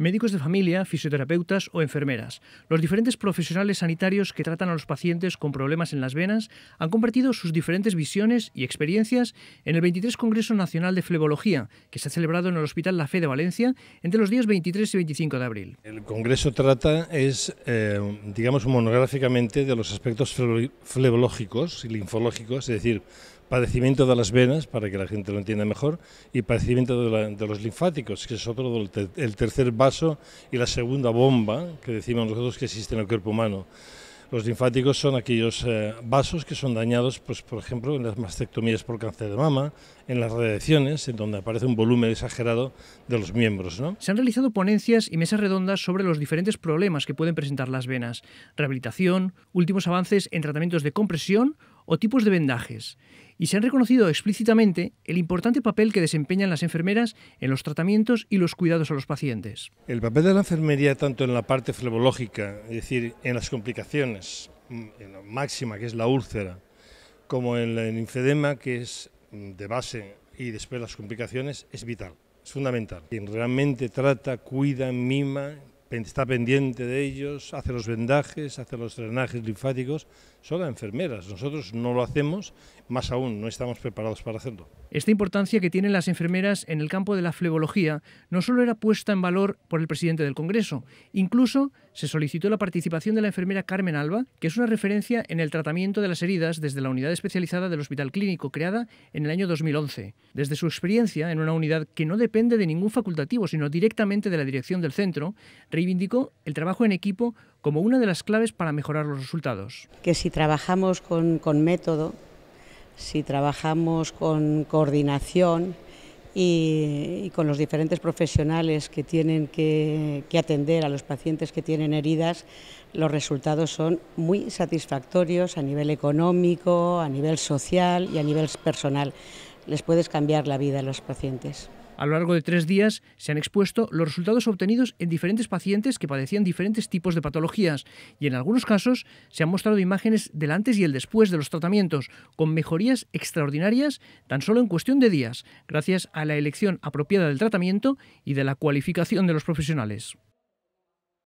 médicos de familia, fisioterapeutas o enfermeras. Los diferentes profesionales sanitarios que tratan a los pacientes con problemas en las venas han compartido sus diferentes visiones y experiencias en el 23 Congreso Nacional de Flebología, que se ha celebrado en el Hospital La Fe de Valencia entre los días 23 y 25 de abril. El Congreso trata es, eh, digamos, monográficamente de los aspectos flebológicos y linfológicos, es decir, padecimiento de las venas, para que la gente lo entienda mejor, y padecimiento de, los linfáticos, que es otro, el tercer vaso y la segunda bomba que decimos nosotros que existe en el cuerpo humano. Los linfáticos son aquellos eh, vasos que son dañados, pues, por ejemplo, en las mastectomías por cáncer de mama, en las radiaciones, en donde aparece un volumen exagerado de los miembros. Se han realizado ponencias y mesas redondas sobre los diferentes problemas que pueden presentar las venas. Rehabilitación, últimos avances en tratamientos de compresión o tipos de vendajes, y se han reconocido explícitamente el importante papel que desempeñan las enfermeras en los tratamientos y los cuidados a los pacientes. El papel de la enfermería tanto en la parte flebológica, es decir, en las complicaciones, mm, en la máxima que es la úlcera, como en el infedema, que es mm, de base y después las complicaciones, es vital, es fundamental. Quien realmente trata, cuida, mima, está pendiente de ellos, hace los vendajes, hace los drenajes linfáticos, son las enfermeras. Nosotros no lo hacemos, más aún no estamos preparados para hacerlo. Esta importancia que tienen las enfermeras en el campo de la flebología no solo era puesta en valor por el presidente del Congreso, incluso se solicitó la participación de la enfermera Carmen Alba, que es una referencia en el tratamiento de las heridas desde la unidad especializada del Hospital Clínico creada en el año 2011. Desde su experiencia en una unidad que no depende de ningún facultativo, sino directamente de la dirección del centro, reivindicó el trabajo en equipo como una de las claves para mejorar los resultados. Que si trabajamos con, método, si trabajamos con coordinación, y, con los diferentes profesionales que tienen que, atender a los pacientes que tienen heridas, los resultados son muy satisfactorios a nivel económico, a nivel social y a nivel personal. Les puedes cambiar la vida a los pacientes. A lo largo de tres días se han expuesto los resultados obtenidos en diferentes pacientes que padecían diferentes tipos de patologías y en algunos casos se han mostrado imágenes del antes y el después de los tratamientos, con mejorías extraordinarias tan solo en cuestión de días, gracias a la elección apropiada del tratamiento y de la cualificación de los profesionales.